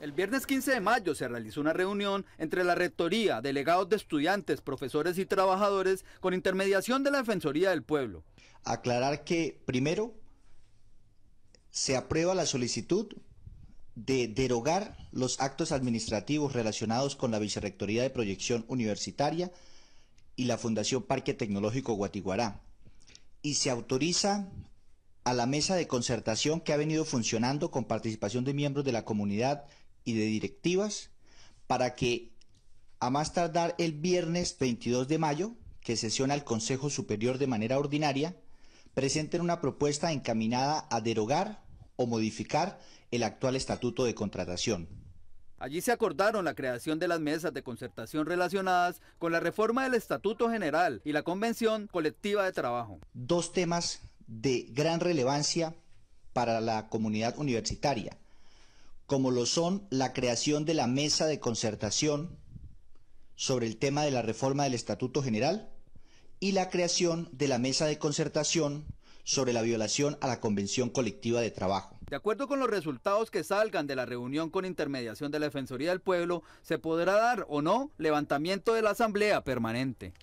El viernes 15 de mayo se realizó una reunión entre la Rectoría, delegados de estudiantes, profesores y trabajadores con intermediación de la Defensoría del Pueblo. Aclarar que primero se aprueba la solicitud de derogar los actos administrativos relacionados con la Vicerrectoría de Proyección Universitaria y la Fundación Parque Tecnológico Guatiguará. Y se autoriza a la mesa de concertación que ha venido funcionando con participación de miembros de la comunidad y de directivas para que a más tardar el viernes 22 de mayo, que sesiona el Consejo Superior de manera ordinaria, presenten una propuesta encaminada a derogar o modificar el actual Estatuto de Contratación. Allí se acordaron la creación de las mesas de concertación relacionadas con la reforma del Estatuto General y la Convención Colectiva de Trabajo. Dos temas de gran relevancia para la comunidad universitaria como lo son la creación de la mesa de concertación sobre el tema de la reforma del Estatuto General y la creación de la mesa de concertación sobre la violación a la Convención Colectiva de Trabajo. De acuerdo con los resultados que salgan de la reunión con intermediación de la Defensoría del Pueblo, se podrá dar o no levantamiento de la Asamblea Permanente.